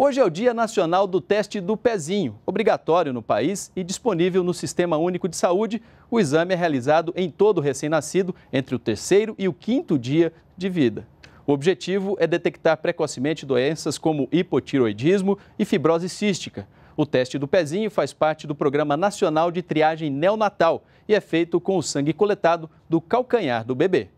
Hoje é o Dia Nacional do Teste do Pezinho, obrigatório no país e disponível no Sistema Único de Saúde. O exame é realizado em todo recém-nascido entre o terceiro e o quinto dia de vida. O objetivo é detectar precocemente doenças como hipotiroidismo e fibrose cística. O teste do pezinho faz parte do Programa Nacional de Triagem Neonatal e é feito com o sangue coletado do calcanhar do bebê.